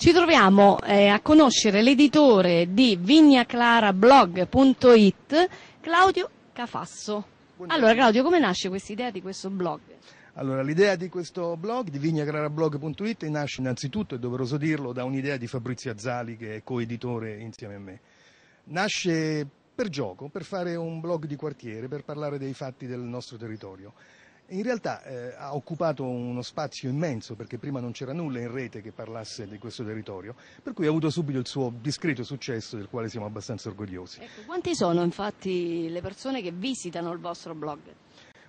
Ci troviamo eh, a conoscere l'editore di vignaclarablog.it, Claudio Cafasso. Allora Claudio, come nasce questa idea di questo blog? Allora, l'idea di questo blog, di vignaclarablog.it, nasce innanzitutto, è doveroso dirlo, da un'idea di Fabrizio Azzali, che è coeditore insieme a me. Nasce per gioco, per fare un blog di quartiere, per parlare dei fatti del nostro territorio in realtà eh, ha occupato uno spazio immenso perché prima non c'era nulla in rete che parlasse di questo territorio, per cui ha avuto subito il suo discreto successo del quale siamo abbastanza orgogliosi. Ecco, quante sono infatti le persone che visitano il vostro blog?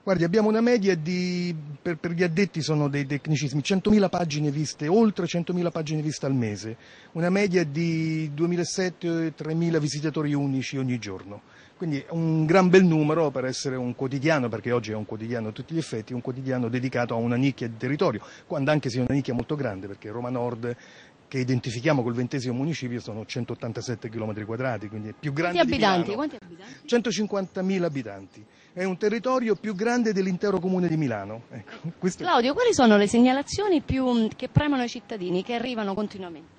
Guardi, abbiamo una media di, per, per gli addetti sono dei tecnicismi, 100.000 pagine viste, oltre 100.000 pagine viste al mese, una media di 2.700-3.000 visitatori unici ogni giorno. Quindi un gran bel numero per essere un quotidiano, perché oggi è un quotidiano a tutti gli effetti, un quotidiano dedicato a una nicchia di territorio, quando anche sia una nicchia molto grande, perché Roma Nord che identifichiamo col ventesimo municipio sono 187 km quadrati, quindi è più grande quanti abitanti? Quanti abitanti? 150.000 abitanti. È un territorio più grande dell'intero comune di Milano. Ecco, questo... Claudio, quali sono le segnalazioni più che premono i cittadini, che arrivano continuamente?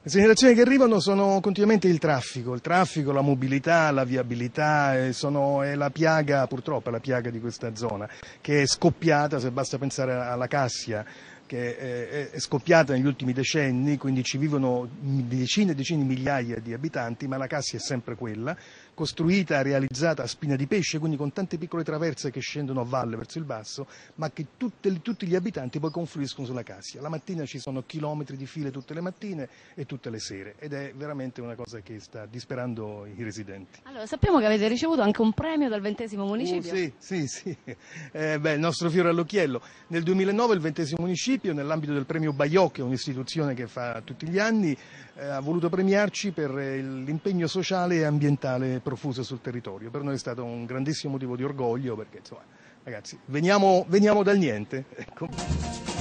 Le segnalazioni che arrivano sono continuamente il traffico, il traffico, la mobilità, la viabilità, sono, è la piaga, purtroppo è la piaga di questa zona, che è scoppiata, se basta pensare alla Cassia, che eh, è scoppiata negli ultimi decenni, quindi ci vivono decine e decine di migliaia di abitanti, ma la Cassia è sempre quella, costruita, realizzata a spina di pesce, quindi con tante piccole traverse che scendono a valle verso il basso, ma che tutte, tutti gli abitanti poi confluiscono sulla Cassia. La mattina ci sono chilometri di file tutte le mattine e tutte le sere ed è veramente una cosa che sta disperando i residenti. Allora, sappiamo che avete ricevuto anche un premio dal ventesimo municipio. Uh, sì, sì, sì. Eh, beh, il nostro fiore all'occhiello. Nel 2009 il ventesimo municipio esempio nell'ambito del premio Bayò, che è un'istituzione che fa tutti gli anni, eh, ha voluto premiarci per eh, l'impegno sociale e ambientale profuso sul territorio. Per noi è stato un grandissimo motivo di orgoglio perché, insomma, ragazzi, veniamo, veniamo dal niente. Ecco.